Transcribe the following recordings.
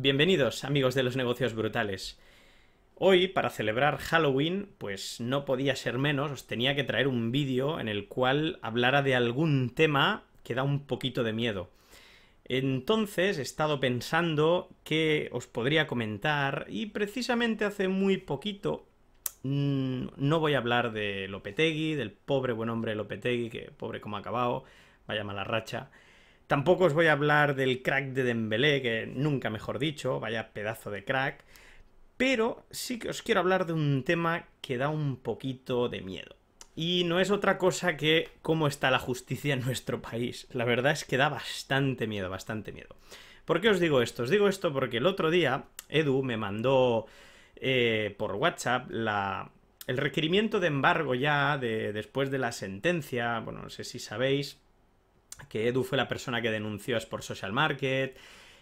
Bienvenidos amigos de los negocios brutales. Hoy, para celebrar Halloween, pues no podía ser menos, os tenía que traer un vídeo en el cual hablara de algún tema que da un poquito de miedo. Entonces he estado pensando que os podría comentar y precisamente hace muy poquito mm, no voy a hablar de Lopetegui, del pobre buen hombre Lopetegui, que pobre como ha acabado, vaya mala racha. Tampoco os voy a hablar del crack de Dembélé, que nunca mejor dicho, vaya pedazo de crack, pero sí que os quiero hablar de un tema que da un poquito de miedo. Y no es otra cosa que cómo está la justicia en nuestro país. La verdad es que da bastante miedo, bastante miedo. ¿Por qué os digo esto? Os digo esto porque el otro día Edu me mandó eh, por WhatsApp el requerimiento de embargo ya después de la sentencia, bueno, no sé si sabéis, que Edu fue la persona que denunció a Sport Social Market.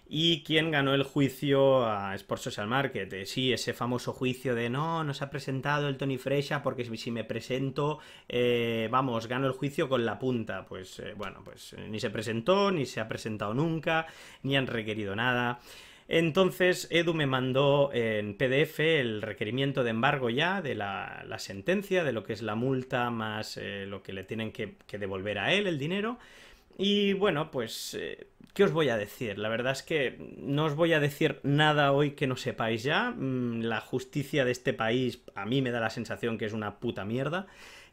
¿Y quién ganó el juicio a Sport Social Market? Eh, sí, ese famoso juicio de no, no se ha presentado el Tony Fresha porque si me presento, eh, vamos, gano el juicio con la punta. Pues eh, bueno, pues ni se presentó, ni se ha presentado nunca, ni han requerido nada. Entonces Edu me mandó en PDF el requerimiento de embargo ya de la, sentencia, de lo que es la multa más lo que le tienen que devolver a él el dinero. Y bueno, pues, eh, ¿qué os voy a decir? La verdad es que no os voy a decir nada hoy que no sepáis ya. Mm, la justicia de este país a mí me da la sensación que es una puta mierda,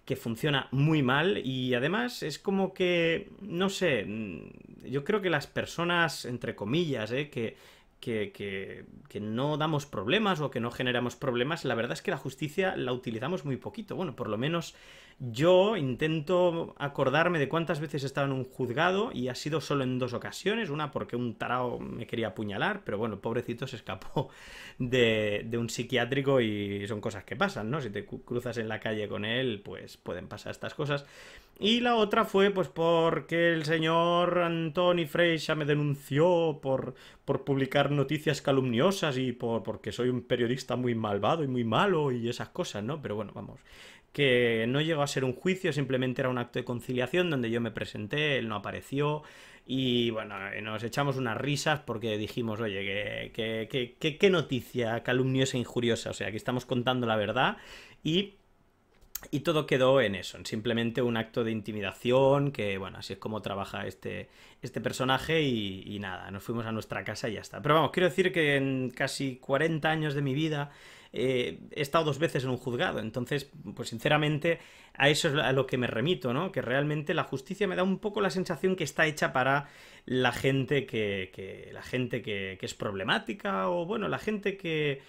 que funciona muy mal y además es como que, no sé, mm, yo creo que las personas, entre comillas, eh, que que, no damos problemas o que no generamos problemas, la verdad es que la justicia la utilizamos muy poquito. Bueno, por lo menos yo intento acordarme de cuántas veces he estado en un juzgado y ha sido solo en dos ocasiones, una porque un tarao me quería apuñalar, pero bueno, pobrecito se escapó de, de un psiquiátrico y son cosas que pasan, ¿no? Si te cruzas en la calle con él, pues pueden pasar estas cosas. Y la otra fue pues porque el señor Anthony Freixa me denunció por, por publicar noticias calumniosas y por, porque soy un periodista muy malvado y muy malo y esas cosas, ¿no? Pero bueno, vamos, que no llegó a ser un juicio, simplemente era un acto de conciliación donde yo me presenté, él no apareció y bueno, eh, nos echamos unas risas porque dijimos, oye, qué noticia calumniosa e injuriosa, o sea, que estamos contando la verdad y y todo quedó en eso, en simplemente un acto de intimidación, que bueno, así es como trabaja este, este personaje y, nada, nos fuimos a nuestra casa y ya está. Pero vamos, quiero decir que en casi 40 años de mi vida eh, he estado dos veces en un juzgado, entonces, pues sinceramente, a eso es a lo que me remito, ¿no? Que realmente la justicia me da un poco la sensación que está hecha para la gente que, la gente que es problemática o bueno, la gente que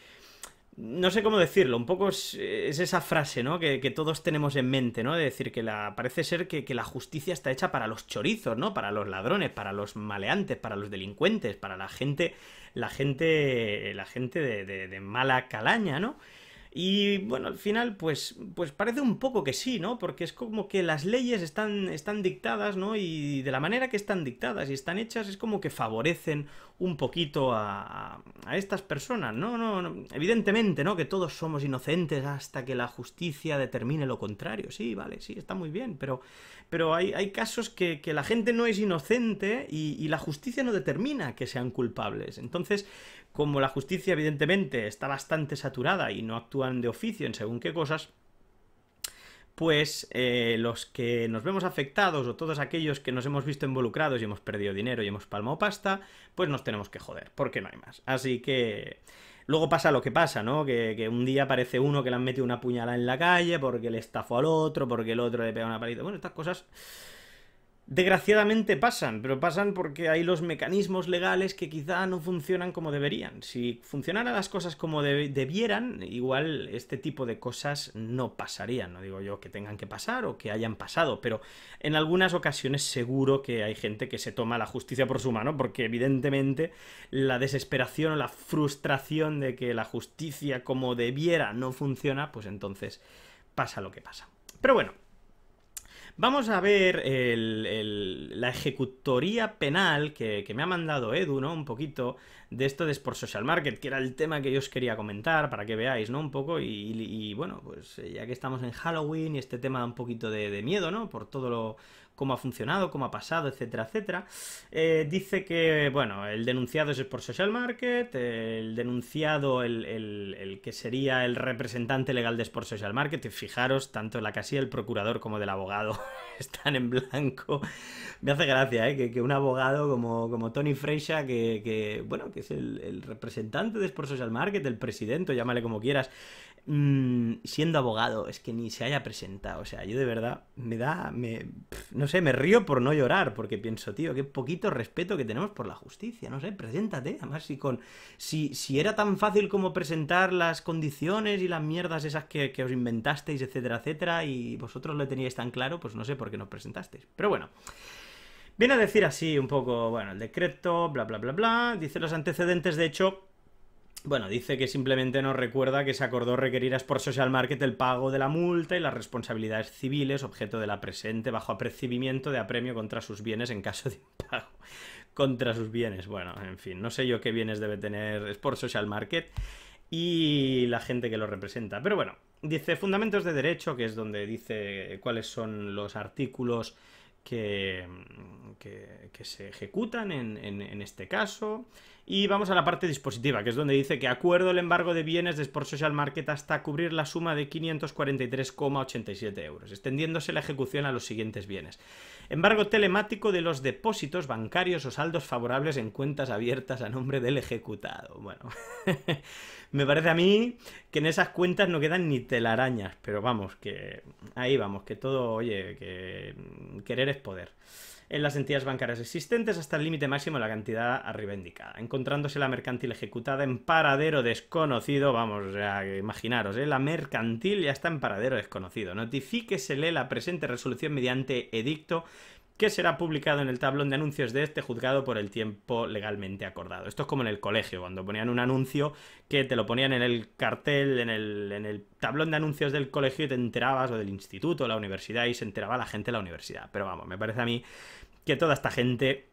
no sé cómo decirlo, un poco es, esa frase, ¿no? Que, todos tenemos en mente, ¿no? De decir que la, parece ser que, la justicia está hecha para los chorizos, ¿no? Para los ladrones, para los maleantes, para los delincuentes, para la gente, la gente, la gente de, mala calaña, ¿no? Y bueno, al final, pues, pues parece un poco que sí, ¿no? Porque es como que las leyes están, están dictadas, ¿no? Y de la manera que están dictadas y están hechas, es como que favorecen un poquito a, estas personas. No, no, no, evidentemente, ¿no? Que todos somos inocentes hasta que la justicia determine lo contrario. Sí, vale, sí, está muy bien, pero, pero hay, hay casos que, la gente no es inocente y, y la justicia no determina que sean culpables. Entonces, como la justicia evidentemente está bastante saturada y no actúan de oficio en según qué cosas, pues eh, los que nos vemos afectados o todos aquellos que nos hemos visto involucrados y hemos perdido dinero y hemos palmado pasta, pues nos tenemos que joder, porque no hay más. Así que... Luego pasa lo que pasa, ¿no? Que, un día aparece uno que le han metido una puñalada en la calle porque le estafó al otro, porque el otro le pega una palita. Bueno, estas cosas desgraciadamente pasan, pero pasan porque hay los mecanismos legales que quizá no funcionan como deberían. Si funcionaran las cosas como debieran, igual este tipo de cosas no pasarían. No digo yo que tengan que pasar o que hayan pasado, pero en algunas ocasiones seguro que hay gente que se toma la justicia por su mano, porque evidentemente la desesperación o la frustración de que la justicia como debiera no funciona, pues entonces pasa lo que pasa. Pero bueno, Vamos a ver la ejecutoría penal que, me ha mandado Edu, ¿no? Un poquito de esto de Sport Social Market, que era el tema que yo os quería comentar para que veáis, ¿no? Un poco y, bueno, pues eh, ya que estamos en Halloween y este tema da un poquito de, de miedo, ¿no? Por todo lo cómo ha funcionado, cómo ha pasado, etcétera, etcétera. Eh, dice que, bueno, el denunciado es por Social Market, el denunciado, el, que sería el representante legal de Sport Social Market, fijaros, tanto la casilla del procurador como del abogado están en blanco. Me hace gracia, ¿eh? Que, un abogado como, como Tony Freisha, que, bueno, que es el, representante de Sport Social Market, el presidente, llámale como quieras, Mm, siendo abogado, es que ni se haya presentado. O sea, yo de verdad me da, me, no sé, me río por no llorar, porque pienso, tío, qué poquito respeto que tenemos por la justicia, no sé, preséntate. Además, si, con, si, si era tan fácil como presentar las condiciones y las mierdas esas que, que os inventasteis, etcétera, etcétera, y vosotros lo teníais tan claro, pues no sé por qué nos presentasteis. Pero bueno. Viene a decir así un poco, bueno, el decreto, bla, bla, bla, bla. Dice los antecedentes, de hecho, bueno, dice que simplemente nos recuerda que se acordó requerir a Sport Social Market el pago de la multa y las responsabilidades civiles objeto de la presente bajo apercibimiento de apremio contra sus bienes en caso de impago contra sus bienes. Bueno, en fin, no sé yo qué bienes debe tener Sport Social Market y la gente que lo representa. Pero bueno, dice fundamentos de derecho, que es donde dice cuáles son los artículos que, se ejecutan en, en, este caso. Y vamos a la parte dispositiva, que es donde dice que acuerdo el embargo de bienes de Sport Social Market hasta cubrir la suma de 543,87 euros, extendiéndose la ejecución a los siguientes bienes. Embargo telemático de los depósitos bancarios o saldos favorables en cuentas abiertas a nombre del ejecutado. Bueno. Me parece a mí que en esas cuentas no quedan ni telarañas, pero vamos, que ahí vamos, que todo, oye, que querer es poder en las entidades bancarias existentes hasta el límite máximo la cantidad encontrándose la mercantil ejecutada en paradero desconocido, vamos, a imaginaros, ¿eh? la mercantil ya está en paradero desconocido, notifíquesele la presente resolución mediante edicto que será publicado en el tablón de anuncios de este juzgado por el tiempo legalmente acordado. Esto es como en el colegio, cuando ponían un anuncio que te lo ponían en el cartel, en el, en el tablón de anuncios del colegio y te enterabas, o del instituto, o la universidad, y se enteraba la gente de la universidad. Pero vamos, me parece a mí que toda esta gente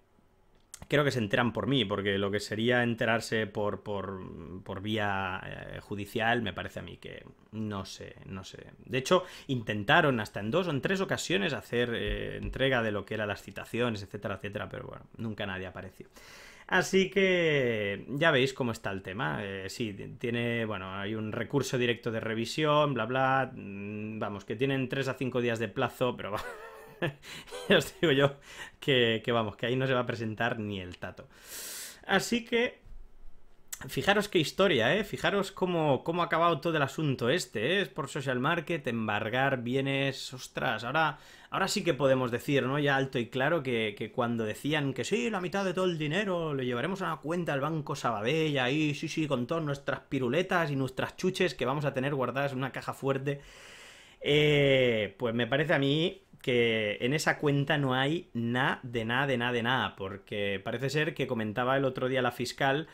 creo que se enteran por mí, porque lo que sería enterarse por, por, vía eh, judicial me parece a mí que no sé, no sé. De hecho, intentaron hasta en dos o en tres ocasiones hacer eh, entrega de lo que eran las citaciones, etcétera, etcétera, pero bueno, nunca nadie apareció. Así que ya veis cómo está el tema. Eh, sí, tiene, bueno, hay un recurso directo de revisión, bla, bla. Mm, vamos, que tienen tres a cinco días de plazo, pero os digo yo que, vamos, que ahí no se va a presentar ni el tato. Así que... Fijaros qué historia, ¿eh? Fijaros cómo, cómo ha acabado todo el asunto este, ¿eh? Es por social market, embargar bienes... Ostras, ahora, ahora sí que podemos decir, ¿no? Ya alto y claro que, cuando decían que sí, la mitad de todo el dinero lo llevaremos a una cuenta al Banco Sabadell, ahí sí, sí, con todas nuestras piruletas y nuestras chuches que vamos a tener guardadas en una caja fuerte eh, pues me parece a mí que en esa cuenta no hay nada de nada de nada de nada, porque parece ser que comentaba el otro día la fiscal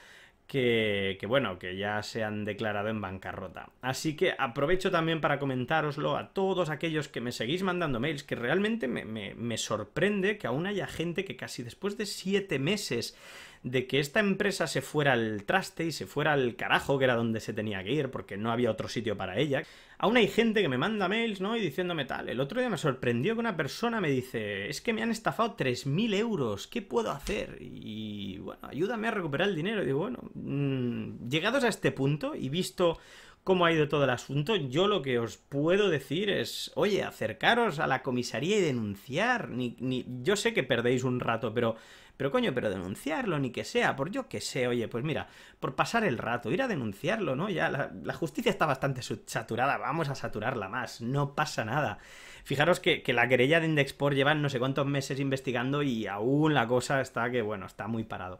que, que, bueno, que ya se han declarado en bancarrota. Así que aprovecho también para comentároslo a todos aquellos que me seguís mandando mails, que realmente me, me, me sorprende que aún haya gente que casi después de siete meses de que esta empresa se fuera al traste y se fuera al carajo, que era donde se tenía que ir, porque no había otro sitio para ella. Aún hay gente que me manda mails, ¿no? Y diciéndome tal. El otro día me sorprendió que una persona me dice, es que me han estafado 3.000 euros, ¿qué puedo hacer? Y bueno, ayúdame a recuperar el dinero. Y digo, bueno, mm, llegados a este punto y visto cómo ha ido todo el asunto, yo lo que os puedo decir es, oye, acercaros a la comisaría y denunciar. Ni, yo sé que perdéis un rato, pero pero coño, pero denunciarlo, ni que sea, por yo que sé, oye, pues mira, por pasar el rato, ir a denunciarlo, ¿no? Ya la, justicia está bastante saturada, vamos a saturarla más, no pasa nada. Fijaros que, la querella de Indexport llevan no sé cuántos meses investigando y aún la cosa está que, bueno, está muy parado.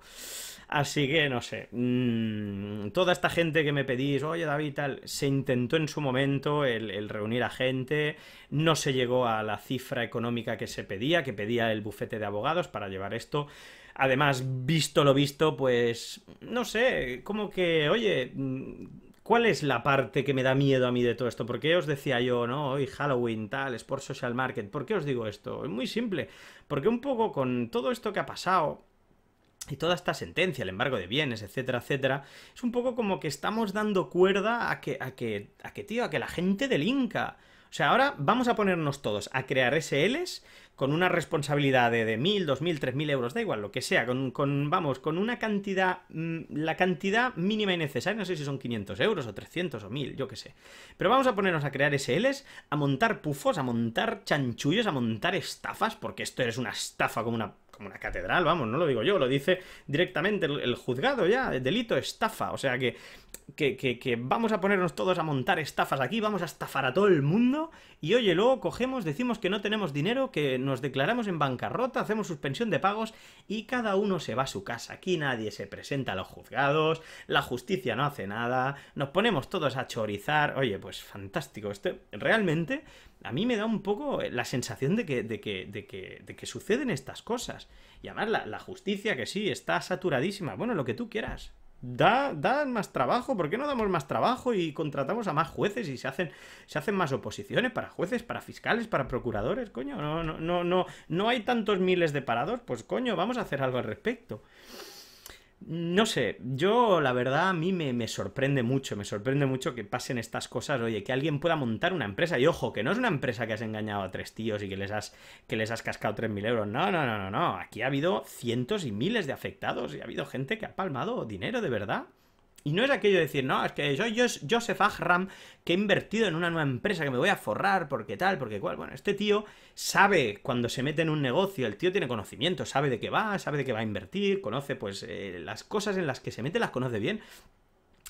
Así que no sé. Mm, toda esta gente que me pedís, oye David, tal, se intentó en su momento el, reunir a gente, no se llegó a la cifra económica que se pedía, que pedía el bufete de abogados para llevar esto Además, visto lo visto, pues no sé, como que, oye, ¿cuál es la parte que me da miedo a mí de todo esto? Porque os decía yo, no? Hoy Halloween, tal, por Social Market. ¿Por qué os digo esto? Es muy simple. Porque un poco con todo esto que ha pasado, y toda esta sentencia, el embargo de bienes, etcétera, etcétera, es un poco como que estamos dando cuerda a que, a que, a que, tío, a que la gente delinca. O sea, ahora vamos a ponernos todos a crear SLs con una responsabilidad de, 1.000, 2.000, 3.000 euros, da igual, lo que sea, con, con, vamos, con una cantidad, mm, la cantidad mínima y necesaria, no sé si son 500 euros o 300 o 1.000, yo qué sé. Pero vamos a ponernos a crear SLs, a montar pufos, a montar chanchullos, a montar estafas, porque esto es una estafa como una como una catedral, vamos, no lo digo yo, lo dice directamente el, juzgado ya, delito estafa, o sea que, que, vamos a ponernos todos a montar estafas aquí, vamos a estafar a todo el mundo y oye, luego cogemos, decimos que no tenemos dinero, que nos declaramos en bancarrota, hacemos suspensión de pagos y cada uno se va a su casa, aquí nadie se presenta a los juzgados, la justicia no hace nada, nos ponemos todos a chorizar, oye, pues fantástico, este realmente a mí me da un poco eh, la sensación de que, de que, suceden estas cosas. Y además la, justicia, que sí, está saturadísima. Bueno, lo que tú quieras. Da, dan más trabajo, ¿por qué no damos más trabajo y contratamos a más jueces y se hacen, se hacen más oposiciones para jueces, para fiscales, para procuradores? Coño, no, no, no, no, no hay tantos miles de parados, pues coño, vamos a hacer algo al respecto. No sé, yo la verdad a mí me, me, sorprende mucho, me sorprende mucho que pasen estas cosas, oye, que alguien pueda montar una empresa. Y ojo, que no es una empresa que has engañado a tres tíos y que les has, que les has cascado 3.000 euros. No, no, no, no, no. Aquí ha habido cientos y miles de afectados y ha habido gente que ha palmado dinero de verdad. Y no es aquello decir, no, es que yo, yo Joseph Ahram, que he invertido en una nueva empresa, que me voy a forrar, porque tal, porque cual. Bueno, este tío sabe cuando se mete en un negocio, el tío tiene conocimiento, sabe de qué va, sabe de qué va a invertir, conoce pues eh, las cosas en las que se mete, las conoce bien.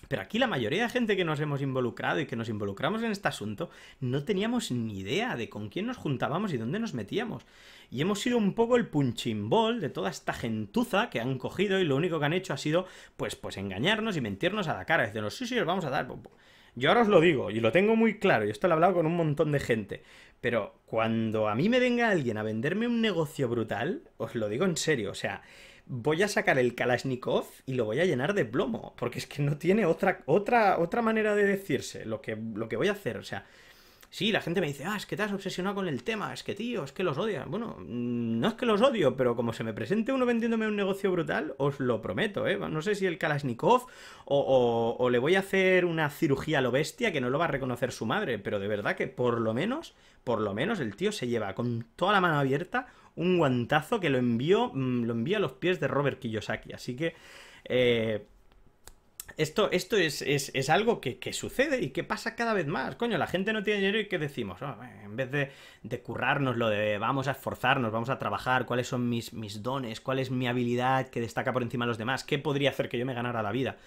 Pero aquí la mayoría de gente que nos hemos involucrado y que nos involucramos en este asunto, no teníamos ni idea de con quién nos juntábamos y dónde nos metíamos y hemos sido un poco el punching de toda esta gentuza que han cogido y lo único que han hecho ha sido, pues, pues engañarnos y mentirnos a la cara. Decirnos, sí, sí, os vamos a dar. Yo ahora os lo digo, y lo tengo muy claro, y esto lo he hablado con un montón de gente, pero cuando a mí me venga alguien a venderme un negocio brutal, os lo digo en serio, o sea, voy a sacar el Kalashnikov y lo voy a llenar de plomo, porque es que no tiene otra, otra, otra manera de decirse lo que, lo que voy a hacer, o sea, Sí, la gente me dice, ah, es que te has obsesionado con el tema, es que tío, es que los odias. Bueno, mm, no es que los odio, pero como se me presente uno vendiéndome un negocio brutal, os lo prometo, ¿eh? No sé si el Kalashnikov o, le voy a hacer una cirugía a lo bestia que no lo va a reconocer su madre, pero de verdad que por lo menos, por lo menos el tío se lleva con toda la mano abierta un guantazo que lo envió, mm, lo envía a los pies de Robert Kiyosaki. Así que... Eh, esto, esto es, es, es algo que, que, sucede y que pasa cada vez más. Coño, la gente no tiene dinero y ¿qué decimos? Ah, en vez de, de currarnos lo de vamos a esforzarnos, vamos a trabajar, cuáles son mis, mis dones, cuál es mi habilidad que destaca por encima de los demás, qué podría hacer que yo me ganara la vida.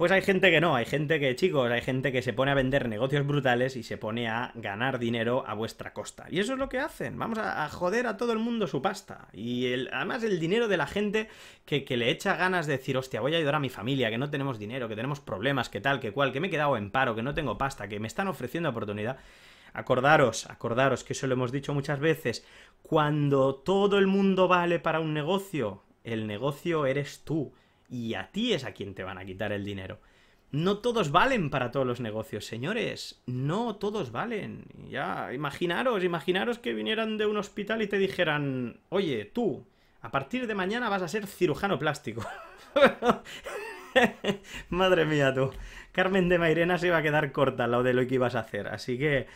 Pues hay gente que no, hay gente que, chicos, hay gente que se pone a vender negocios brutales y se pone a ganar dinero a vuestra costa. Y eso es lo que hacen, vamos a, joder a todo el mundo su pasta. Y además el dinero de la gente que, que, le echa ganas de decir, hostia, voy a ayudar a mi familia, que no tenemos dinero, que tenemos problemas, que tal, que cual, que me he quedado en paro, que no tengo pasta, que me están ofreciendo oportunidad. Acordaros, acordaros, que eso lo hemos dicho muchas veces, cuando todo el mundo vale para un negocio, el negocio eres tú y a ti es a quien te van a quitar el dinero. No todos valen para todos los negocios, señores. No todos valen. Ya, imaginaros, imaginaros que vinieran de un hospital y te dijeran, oye, tú, a partir de mañana vas a ser cirujano plástico. Madre mía, tú. Carmen de Mairena se iba a quedar corta lo de lo que ibas a hacer. Así que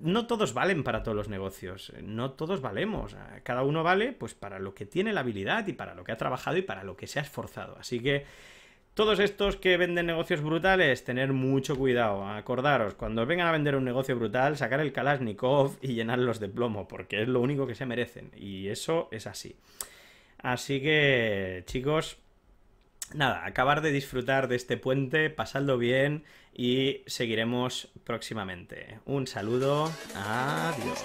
no todos valen para todos los negocios, eh, no todos valemos, eh, cada uno vale pues para lo que tiene la habilidad y para lo que ha trabajado y para lo que se ha esforzado. Así que todos estos que venden negocios brutales, tener mucho cuidado, acordaros, cuando vengan a vender un negocio brutal, sacar el Kalashnikov y llenarlos de plomo, porque es lo único que se merecen y eso es así. Así que, chicos, nada, acabar de disfrutar de este puente, pasadlo bien y seguiremos próximamente. Un saludo, adiós.